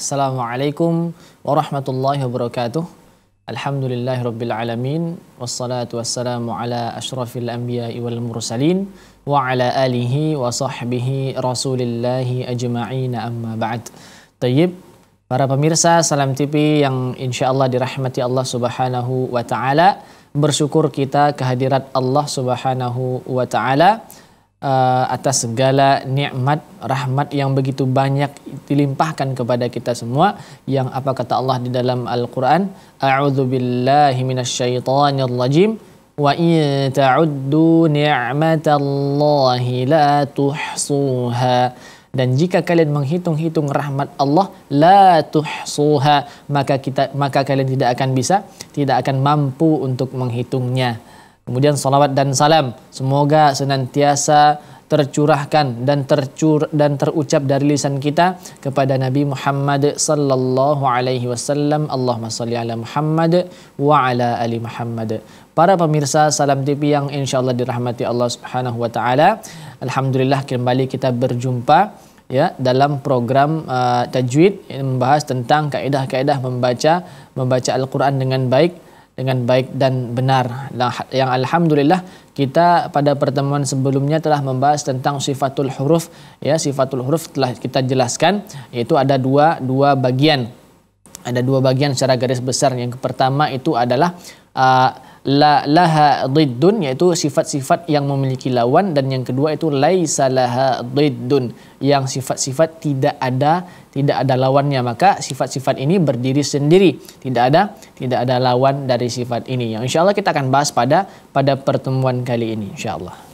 Assalamualaikum warahmatullahi wabarakatuh. Alhamdulillahirrabbilalamin. Wassalatu wassalamu ala ashrafil anbiya wal mursalin. Wa ala alihi wa sahbihi rasulillahi ajma'ina amma ba'd. Tayyib, para pemirsa Salam TV yang insya Allah dirahmati Allah subhanahu wa ta'ala. Bersyukur kita kehadirat Allah subhanahu wa ta'ala Eh, atas segala nikmat rahmat yang begitu banyak dilimpahkan kepada kita semua yang apa kata Allah di dalam Al-Qur'an a'udzubillahi minasyaitonirrajim wa in ta'uddu ni'matallahi la tuhsuha dan jika kalian menghitung-hitung rahmat Allah la tuhsuha maka kita maka kalian tidak akan bisa tidak akan mampu untuk menghitungnya Kemudian salawat dan salam semoga senantiasa tercurahkan dan tercur dan terucap dari lisan kita kepada Nabi Muhammad sallallahu alaihi wasallam. Allahumma salli ala Muhammad wa ala ali Muhammad. Para pemirsa Salam TV yang insyaallah dirahmati Allah Subhanahu wa taala. Alhamdulillah kembali kita berjumpa ya dalam program uh, tajwid yang membahas tentang kaedah-kaedah membaca membaca Al-Qur'an dengan baik. dengan baik dan benar. Yang alhamdulillah kita pada pertemuan sebelumnya telah membahas tentang sifatul huruf ya sifatul huruf telah kita jelaskan yaitu ada dua dua bagian. Ada dua bagian secara garis besar. Yang pertama itu adalah uh, la laha diddun iaitu sifat-sifat yang memiliki lawan dan yang kedua itu laisa laha diddun yang sifat-sifat tidak ada tidak ada lawannya maka sifat-sifat ini berdiri sendiri tidak ada tidak ada lawan dari sifat ini yang insyaallah kita akan bahas pada pada pertemuan kali ini insyaallah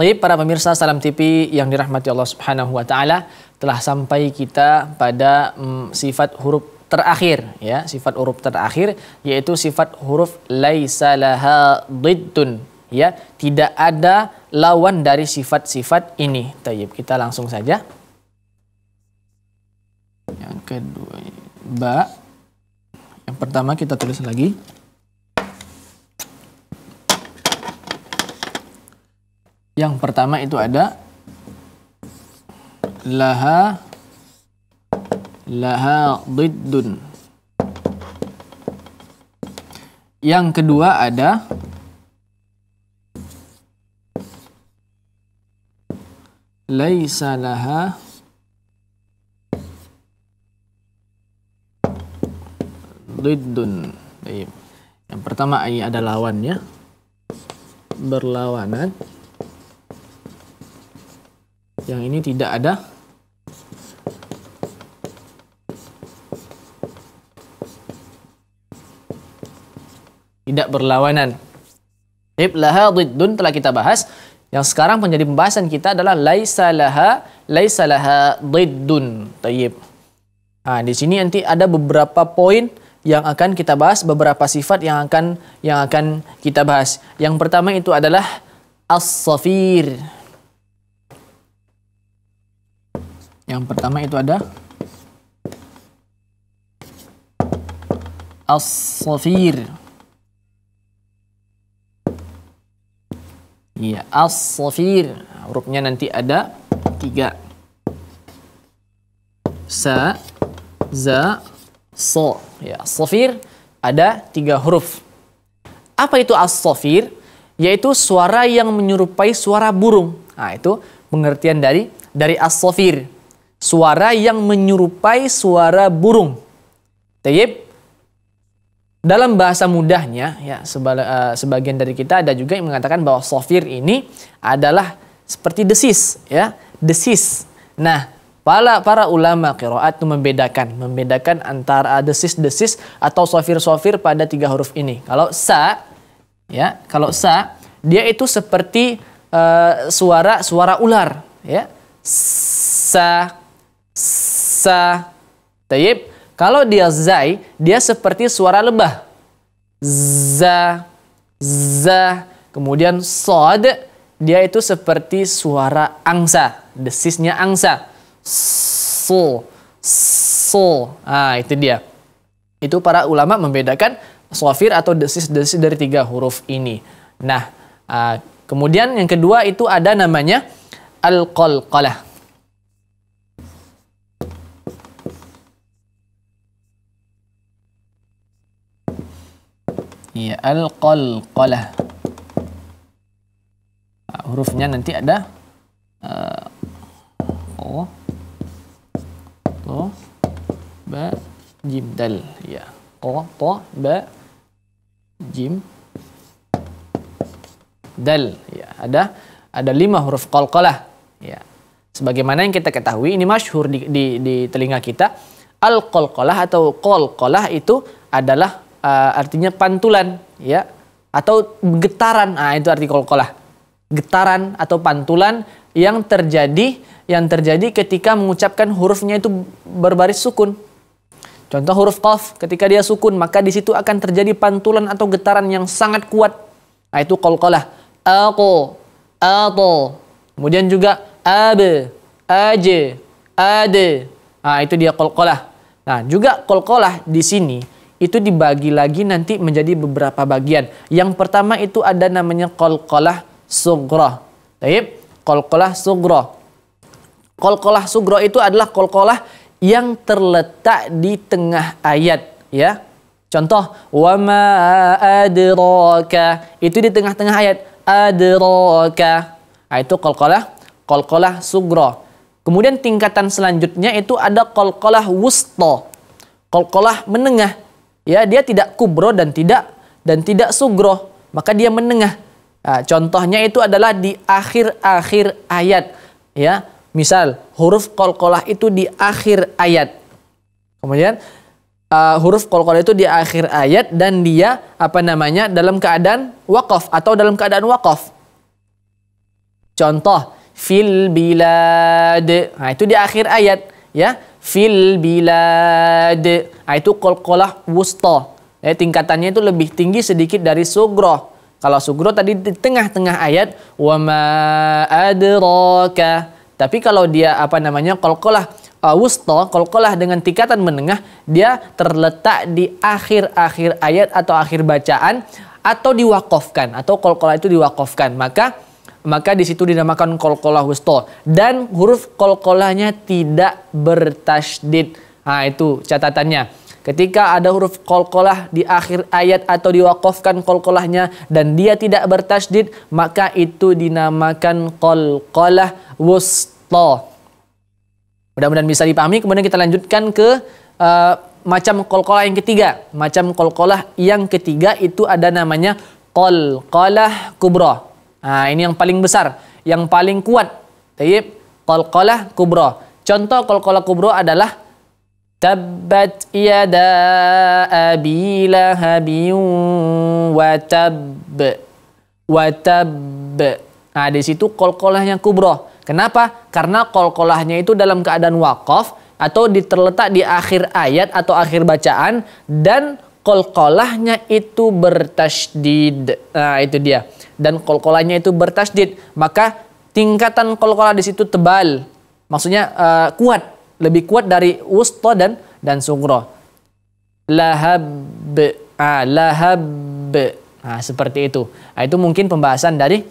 Baik para pemirsa Salam TV yang dirahmati Allah Subhanahu wa taala, telah sampai kita pada mm, sifat huruf terakhir ya, sifat huruf terakhir yaitu sifat huruf laisa laha diddun ya, tidak ada lawan dari sifat-sifat ini. Tayyib, kita langsung saja. Yang kedua ba yang pertama kita tulis lagi. Yang pertama itu ada laha laha diddun. Yang kedua ada laisa laha diddun. Yang pertama ini ada lawannya berlawanan yang ini tidak ada tidak berlawanan. Baik, laha diddun telah kita bahas. Yang sekarang menjadi pembahasan kita adalah laisa laha laisa laha diddun. Tayyib. Nah, di sini nanti ada beberapa poin yang akan kita bahas, beberapa sifat yang akan yang akan kita bahas. Yang pertama itu adalah as-safir. Yang pertama itu ada as-safir. Iya, as-safir. Hurufnya nanti ada tiga. Sa, za, so. Ya, safir ada tiga huruf. Apa itu as-safir? Yaitu suara yang menyerupai suara burung. Nah, itu pengertian dari dari as-safir. Suara yang menyerupai suara burung. Tayyib. Dalam bahasa mudahnya, ya eh, sebagian dari kita ada juga yang mengatakan bahwa sofir ini adalah seperti desis, ya desis. Nah, Para, para ulama qiraat itu membedakan, membedakan antara desis-desis atau sofir-sofir pada tiga huruf ini. Kalau sa, ya, kalau sa, dia itu seperti uh, suara, suara ular, ya. Sa, sa. Taib. Kalau dia zai, dia seperti suara lebah. Za, za. Kemudian sod, dia itu seperti suara angsa. Desisnya angsa. So, So. Ah, itu dia. Itu para ulama membedakan sofir atau desis-desis dari tiga huruf ini. Nah, ah, kemudian yang kedua itu ada namanya al-qalqalah. Iya, al-qalqalah. Nah, hurufnya nanti ada uh, o to ba jim dal ya. O to ba jim dal ya. Ada ada lima huruf qalqalah ya. Sebagaimana yang kita ketahui ini masyhur di, di, di telinga kita al qalqalah atau qalqalah itu adalah uh, artinya pantulan ya atau getaran. Nah, itu arti kolkolah. Getaran atau pantulan yang terjadi yang terjadi ketika mengucapkan hurufnya itu berbaris sukun. Contoh huruf qaf ketika dia sukun maka di situ akan terjadi pantulan atau getaran yang sangat kuat. Nah, itu qalqalah. aku aku Kemudian juga abe aje ad. Nah, itu dia kolkolah Nah, juga kolkolah di sini itu dibagi lagi nanti menjadi beberapa bagian. Yang pertama itu ada namanya kolkolah sugro Taib, kolkolah sugro Kolkolah sugro itu adalah kolkolah yang terletak di tengah ayat. Ya, Contoh, wama adroka Itu di tengah-tengah ayat. adroka Nah, itu kolkolah, kolkolah sugro. Kemudian tingkatan selanjutnya itu ada kolkolah wusto. Kolkolah menengah. Ya, dia tidak kubro dan tidak dan tidak sugro, maka dia menengah. Nah, contohnya itu adalah di akhir-akhir ayat. Ya, misal huruf kolkolah itu di akhir ayat. Kemudian uh, huruf kolkolah itu di akhir ayat dan dia apa namanya dalam keadaan wakaf atau dalam keadaan wakaf. Contoh fil bilad. Nah, itu di akhir ayat ya fil bilad. Nah, itu kolkolah wusta. Ya, tingkatannya itu lebih tinggi sedikit dari sugroh. Kalau sugroh tadi di tengah-tengah ayat wama adraka. Tapi kalau dia apa namanya kolkolah uh, wusta, kolkolah dengan tingkatan menengah, dia terletak di akhir-akhir ayat atau akhir bacaan atau diwakofkan atau kolkolah itu diwakofkan. Maka maka di situ dinamakan kolkolah wusto dan huruf kolkolahnya tidak bertashdid. Nah, itu catatannya. Ketika ada huruf kolkolah di akhir ayat atau diwakofkan kolkolahnya dan dia tidak bertashdid, maka itu dinamakan kolkolah wusto. Mudah-mudahan bisa dipahami. Kemudian kita lanjutkan ke uh, macam kolkolah yang ketiga. Macam kolkolah yang ketiga itu ada namanya kolkolah kubro. Nah, ini yang paling besar, yang paling kuat. Tayyib, qalqalah kubra. Contoh qalqalah kubra adalah Tabbat yada abi wa tab wa tab. Nah, di situ kolkolahnya kubra. Kenapa? Karena kolkolahnya itu dalam keadaan wakaf atau diterletak di akhir ayat atau akhir bacaan dan kolkolahnya itu bertasdid. Nah, itu dia. Dan kolkolahnya itu bertasdid. Maka tingkatan kolkolah di situ tebal. Maksudnya uh, kuat, lebih kuat dari wusta dan dan sugro. Lahab, ah, lahab, nah seperti itu. Nah, itu mungkin pembahasan dari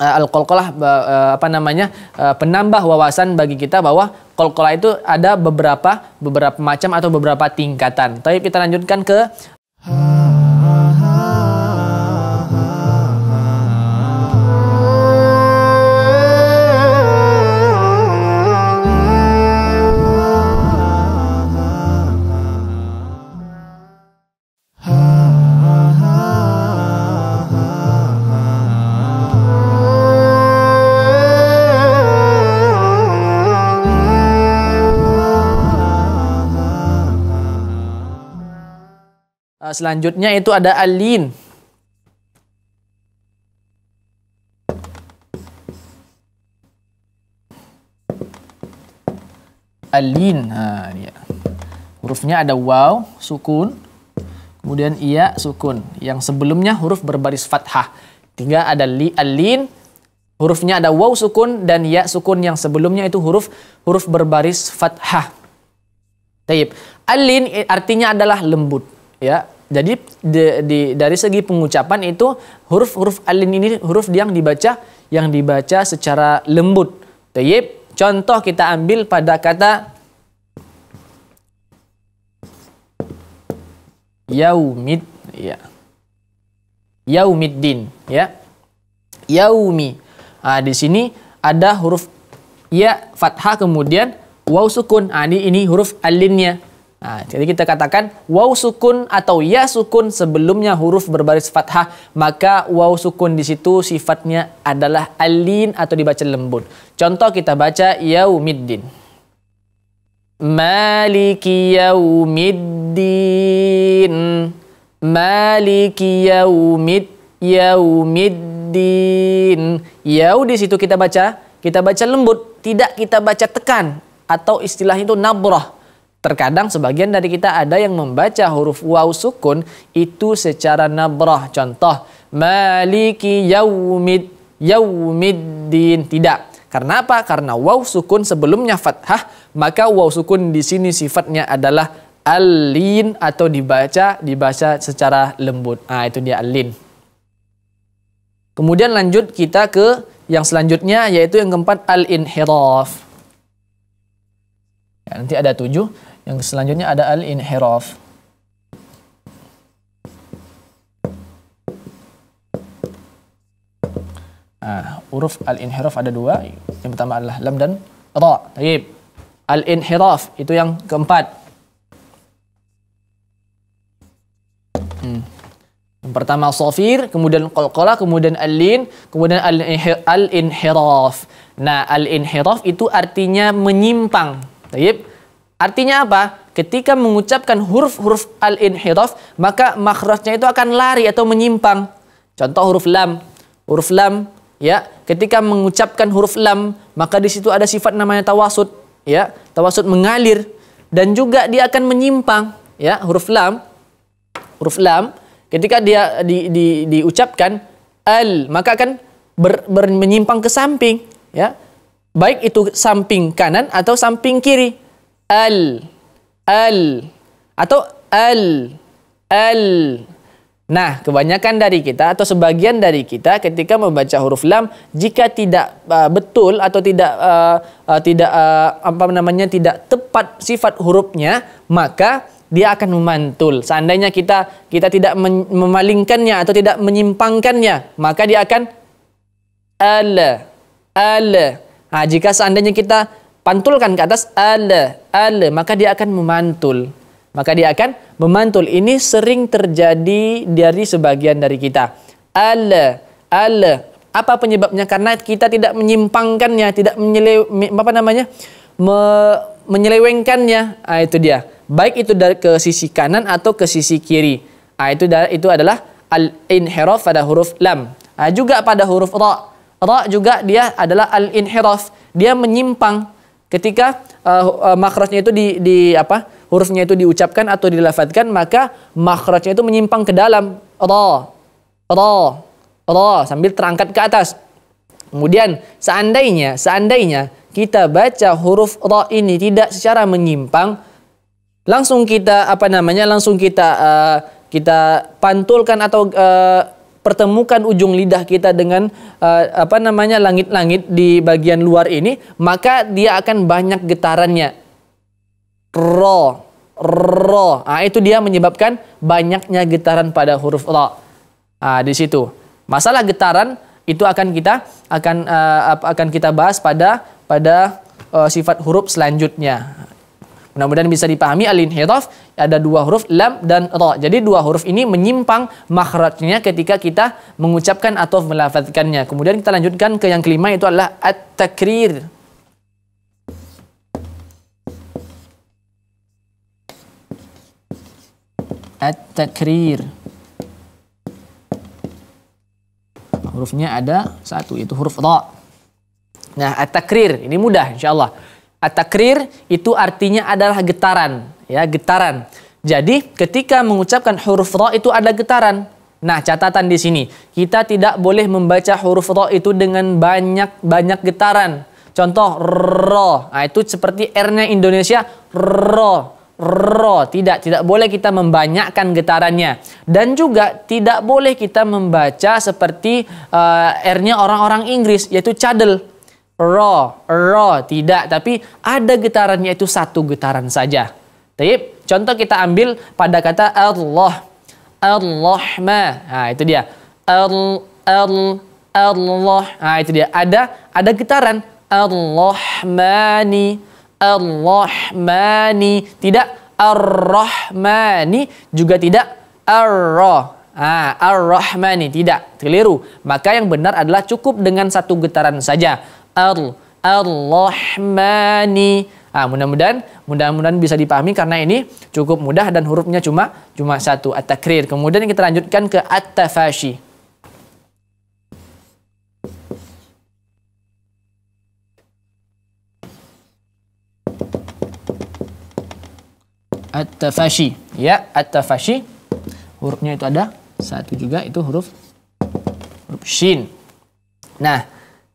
Eh, Al-Qalqalah eh, apa namanya eh, penambah wawasan bagi kita bahwa Qalqalah itu ada beberapa beberapa macam atau beberapa tingkatan. Tapi kita lanjutkan ke Eh, selanjutnya itu ada alin. Alin. Nah, ya. Hurufnya ada waw, sukun, kemudian iya, sukun. Yang sebelumnya huruf berbaris fathah. Tiga ada li, alin, hurufnya ada waw sukun dan ya sukun yang sebelumnya itu huruf huruf berbaris fathah. Taib. Alin eh, artinya adalah lembut ya jadi di, di, dari segi pengucapan itu huruf-huruf alin ini huruf yang dibaca yang dibaca secara lembut. Tayyib, contoh kita ambil pada kata yaumid ya. Yaumiddin ya. Yaumi. Ah di sini ada huruf ya fathah kemudian waw sukun. Ah ini, ini huruf alinnya Nah, jadi kita katakan waw sukun atau ya sukun sebelumnya huruf berbaris fathah, maka waw sukun di situ sifatnya adalah alin atau dibaca lembut. Contoh kita baca yaumiddin. Maliki yaumiddin. Maliki yaumid yaumiddin. Yau di situ kita baca, kita baca lembut, tidak kita baca tekan atau istilahnya itu nabrah Terkadang sebagian dari kita ada yang membaca huruf waw sukun itu secara nabrah. Contoh, maliki yaumid, yaumiddin. Tidak. Karena apa? Karena waw sukun sebelumnya fathah, maka waw sukun di sini sifatnya adalah alin atau dibaca dibaca secara lembut. Ah itu dia alin. Kemudian lanjut kita ke yang selanjutnya yaitu yang keempat al-inhiraf. Ya, nanti ada tujuh. Yang selanjutnya ada al-inhiraf. Nah, huruf al-inhiraf ada dua. Yang pertama adalah lam dan ra. Taib. Al-inhiraf itu yang keempat. Hmm. Yang pertama sofir, kemudian qalqalah, kemudian al-lin, kemudian al-inhiraf. Nah, al-inhiraf itu artinya menyimpang. Taib. Artinya apa? Ketika mengucapkan huruf-huruf al-inhiraf, maka makhrajnya itu akan lari atau menyimpang. Contoh huruf lam. Huruf lam, ya, ketika mengucapkan huruf lam, maka di situ ada sifat namanya tawasud, ya. Tawasud mengalir dan juga dia akan menyimpang, ya. Huruf lam, huruf lam ketika dia di, di, diucapkan al, maka akan ber, ber, menyimpang ke samping, ya. Baik itu samping kanan atau samping kiri al al atau al al Nah, kebanyakan dari kita atau sebagian dari kita ketika membaca huruf lam jika tidak uh, betul atau tidak uh, uh, tidak uh, apa namanya tidak tepat sifat hurufnya, maka dia akan memantul. Seandainya kita kita tidak memalingkannya atau tidak menyimpangkannya, maka dia akan al al. Nah, jika seandainya kita pantulkan ke atas ala ala maka dia akan memantul maka dia akan memantul ini sering terjadi dari sebagian dari kita ala ala apa penyebabnya karena kita tidak menyimpangkannya tidak menyele apa namanya me, menyelewengkannya nah, itu dia baik itu dari ke sisi kanan atau ke sisi kiri nah, itu itu adalah al inhiraf pada huruf lam nah, juga pada huruf ra ra juga dia adalah al inhiraf dia menyimpang Ketika uh, eh, uh, eh, makrosnya itu di, di apa? Hurufnya itu diucapkan atau dilafatkan, maka makrosnya itu menyimpang ke dalam. ro, ro, ro sambil terangkat ke atas. Kemudian seandainya, seandainya kita baca huruf ra ini tidak secara menyimpang, langsung kita apa namanya? Langsung kita uh, kita pantulkan atau uh, pertemukan ujung lidah kita dengan uh, apa namanya langit-langit di bagian luar ini, maka dia akan banyak getarannya. Ro, ro. Nah, itu dia menyebabkan banyaknya getaran pada huruf ro. Nah, di situ. Masalah getaran itu akan kita akan uh, akan kita bahas pada pada uh, sifat huruf selanjutnya. Mudah-mudahan bisa dipahami al-inhiraf ada dua huruf lam dan ra. Jadi dua huruf ini menyimpang makhrajnya ketika kita mengucapkan atau melafazkannya. Kemudian kita lanjutkan ke yang kelima itu adalah at-takrir. At-takrir. Hurufnya ada satu itu huruf ra. Nah, at-takrir ini mudah insyaallah. At-takrir itu artinya adalah getaran, ya, getaran. Jadi ketika mengucapkan huruf ro itu ada getaran. Nah, catatan di sini, kita tidak boleh membaca huruf ro itu dengan banyak-banyak getaran. Contoh ro, nah, itu seperti R-nya Indonesia ro, ro. Tidak, tidak boleh kita membanyakkan getarannya. Dan juga tidak boleh kita membaca seperti uh, R-nya orang-orang Inggris, yaitu cadel ro, ro, tidak. Tapi ada getarannya itu satu getaran saja. Tapi contoh kita ambil pada kata Allah. ma. Nah, itu dia. Al, al, Allah. Nah, itu dia. Ada ada getaran. Allah mani. Tidak Ar-Rahmani. Juga tidak Ar-Rah. Ah, Ar-Rahmani tidak keliru. Maka yang benar adalah cukup dengan satu getaran saja ar Ar-Rahmani. Ah, mudah-mudahan mudah-mudahan bisa dipahami karena ini cukup mudah dan hurufnya cuma cuma satu at-takrir. Kemudian kita lanjutkan ke at-tafashi. At-tafashi. Ya, at-tafashi. Hurufnya itu ada satu juga itu huruf huruf shin. Nah,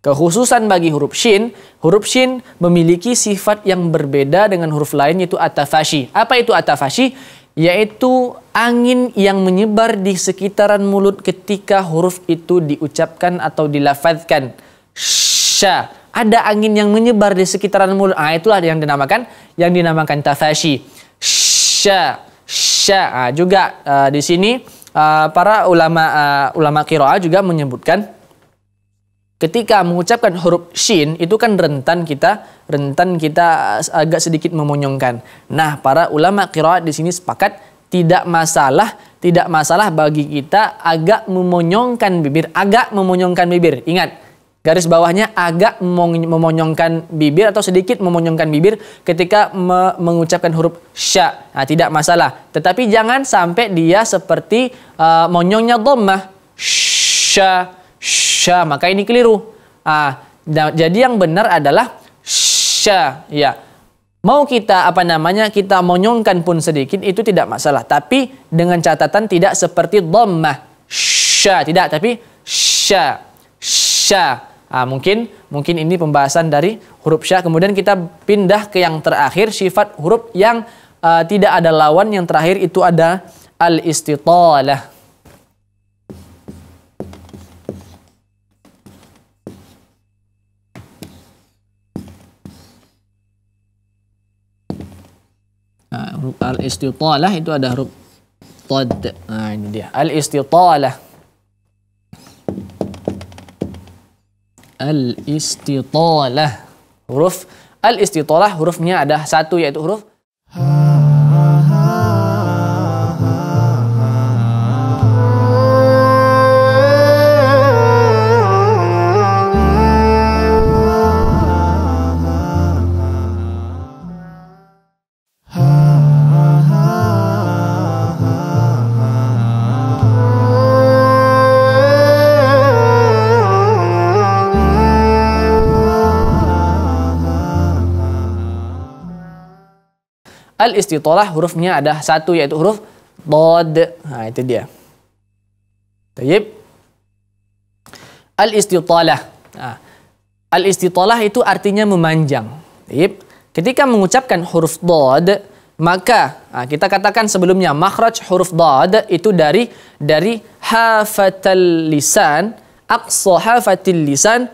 Kekhususan bagi huruf shin, huruf shin memiliki sifat yang berbeda dengan huruf lain yaitu atafashi. Apa itu atafashi? Yaitu angin yang menyebar di sekitaran mulut ketika huruf itu diucapkan atau dilafazkan. Sha Ada angin yang menyebar di sekitaran mulut. Ah, itulah yang dinamakan yang dinamakan tafashi. Sha, sha. Ah, juga uh, di sini uh, para ulama uh, ulama kiroal juga menyebutkan ketika mengucapkan huruf shin itu kan rentan kita rentan kita eh, agak sedikit memonyongkan. Nah, para ulama qiraat di sini sepakat tidak masalah, tidak masalah bagi kita agak memonyongkan bibir, agak memonyongkan bibir. Ingat, garis bawahnya agak memonyongkan bibir atau sedikit memonyongkan bibir ketika me mengucapkan huruf sya. Nah, tidak masalah. Tetapi jangan sampai dia seperti uh, monyongnya dhammah sya sya maka ini keliru ah jadi yang benar adalah sya ya mau kita apa namanya kita monyongkan pun sedikit itu tidak masalah tapi dengan catatan tidak seperti dhammah sya tidak tapi sya sya ah, mungkin mungkin ini pembahasan dari huruf sya kemudian kita pindah ke yang terakhir sifat huruf yang uh, tidak ada lawan yang terakhir itu ada al istitalah huruf al-istitalah itu ada huruf tad. Nah, ini dia. Al-istitalah. Al-istitalah. Huruf al-istitalah hurufnya ada satu yaitu huruf istitolah hurufnya ada satu yaitu huruf dod. Nah, itu dia. Tayyib. Al-istitalah. Nah, al-istitalah itu artinya memanjang. Tayyib. Ketika mengucapkan huruf dod, maka nah, kita katakan sebelumnya makhraj huruf dod itu dari dari hafatal lisan, aqsa hafatil lisan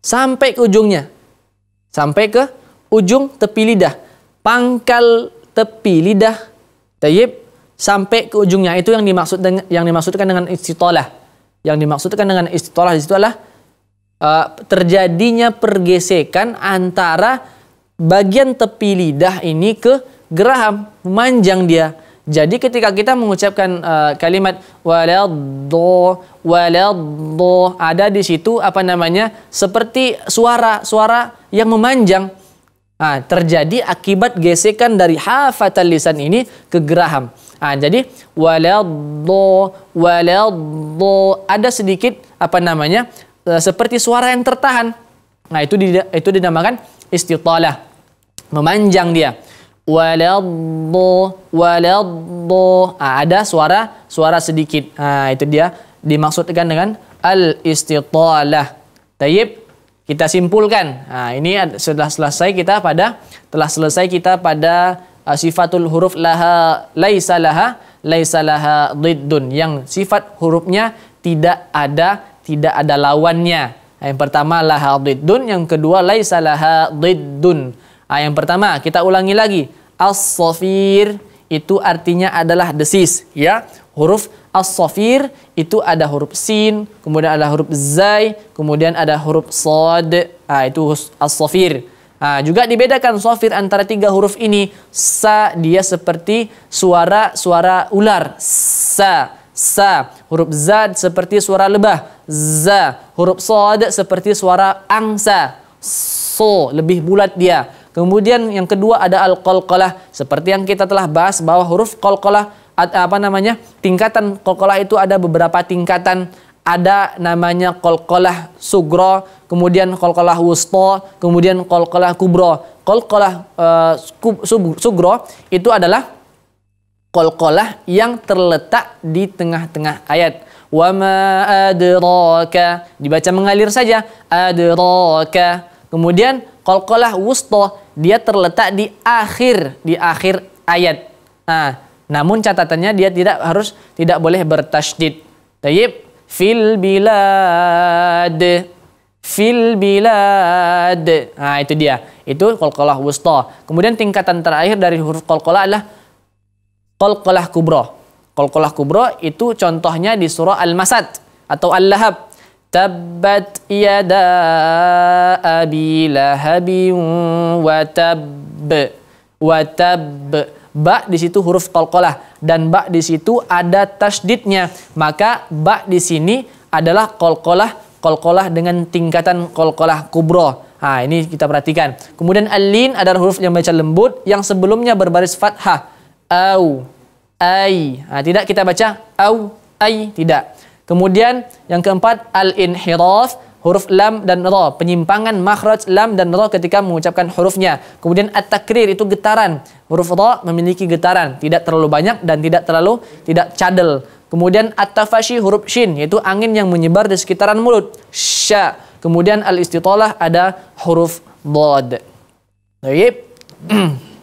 sampai ke ujungnya. Sampai ke ujung tepi lidah pangkal tepi lidah tayyib sampai ke ujungnya itu yang dimaksud dengan, yang dimaksudkan dengan istitalah, yang dimaksudkan dengan istitalah itu adalah uh, terjadinya pergesekan antara bagian tepi lidah ini ke geraham memanjang dia jadi ketika kita mengucapkan uh, kalimat waladdo waladdo ada di situ apa namanya seperti suara suara yang memanjang Nah, terjadi akibat gesekan dari hafatan lisan ini ke geraham. Nah, jadi waladdo waladdo ada sedikit apa namanya e, seperti suara yang tertahan. Nah, itu di, itu dinamakan istitalah. Memanjang dia. Waladdo waladdo nah, ada suara suara sedikit. Nah, itu dia dimaksudkan dengan al istitalah. Tayyib kita simpulkan. Nah, ini setelah selesai kita pada telah selesai kita pada uh, sifatul huruf laha laisa laha laisa laha diddun yang sifat hurufnya tidak ada tidak ada lawannya. Nah, yang pertama laha diddun, yang kedua laisa laha diddun. Nah, yang pertama kita ulangi lagi. As-safir itu artinya adalah desis ya huruf as-safir itu ada huruf sin, kemudian ada huruf zai, kemudian ada huruf sod. Ah itu as-safir. Nah, juga dibedakan sofir antara tiga huruf ini. Sa dia seperti suara-suara ular. Sa, sa. Huruf zad seperti suara lebah. Za. Huruf sod seperti suara angsa. So, lebih bulat dia. Kemudian yang kedua ada al-qalqalah. Seperti yang kita telah bahas bahwa huruf qalqalah apa namanya tingkatan kolkolah itu ada beberapa tingkatan ada namanya kolkolah sugro, kemudian kolkolah wusto, kemudian kolkolah kubro. Kolkolah uh, sugro itu adalah kolkolah yang terletak di tengah-tengah ayat. Wama adraka dibaca mengalir saja adraka. Kemudian kolkolah wusto dia terletak di akhir di akhir ayat. Nah, namun catatannya dia tidak harus tidak boleh bertasydid. Tayyib fil bilad fil bilad. Nah, itu dia. Itu qalqalah wusta. Kemudian tingkatan terakhir dari huruf qalqalah adalah qalqalah kubra. Qalqalah kubra itu contohnya di surah Al-Masad atau Al-Lahab. Tabbat yada abi lahabin wa tab wa tab Ba di situ huruf qalqalah dan ba di situ ada tasdidnya. Maka ba di sini adalah qalqalah qalqalah dengan tingkatan qalqalah kubro. Nah, ini kita perhatikan. Kemudian alin adalah huruf yang baca lembut yang sebelumnya berbaris fathah. Au, ai. Nah, tidak kita baca au, ai, tidak. Kemudian yang keempat al-inhiraf huruf lam dan ra, penyimpangan makhraj lam dan ra ketika mengucapkan hurufnya. Kemudian at-takrir itu getaran. Huruf ra memiliki getaran, tidak terlalu banyak dan tidak terlalu tidak cadel. Kemudian at-tafashi huruf shin yaitu angin yang menyebar di sekitaran mulut. Sya. Kemudian al-istitalah ada huruf dod. Baik.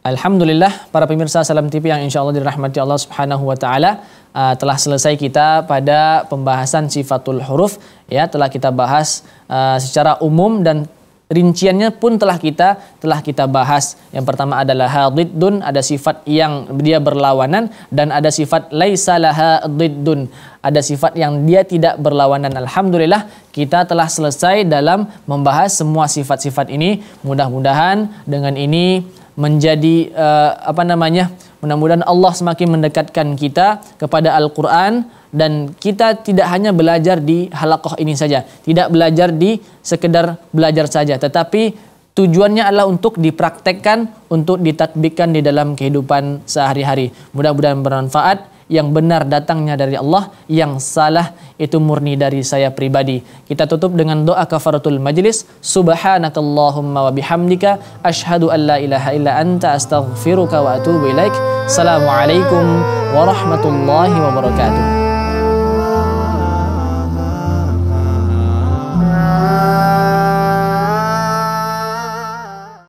Alhamdulillah para pemirsa Salam TV yang insya Allah dirahmati Allah Subhanahu Wa Taala uh, telah selesai kita pada pembahasan sifatul huruf ya telah kita bahas uh, secara umum dan rinciannya pun telah kita telah kita bahas yang pertama adalah hadiddun ada sifat yang dia berlawanan dan ada sifat laisa laha diddun ada sifat yang dia tidak berlawanan. Alhamdulillah kita telah selesai dalam membahas semua sifat-sifat ini. Mudah-mudahan dengan ini menjadi uh, apa namanya? Mudah-mudahan Allah semakin mendekatkan kita kepada Al-Qur'an dan kita tidak hanya belajar di halakoh ini saja, tidak belajar di sekedar belajar saja, tetapi tujuannya adalah untuk dipraktekkan, untuk ditatbikkan di dalam kehidupan sehari-hari. Mudah-mudahan bermanfaat yang benar datangnya dari Allah, yang salah itu murni dari saya pribadi. Kita tutup dengan doa kafaratul majlis. Subhanakallahumma wa bihamdika asyhadu an la ilaha illa anta astaghfiruka wa atubu ilaik. Assalamualaikum warahmatullahi wabarakatuh.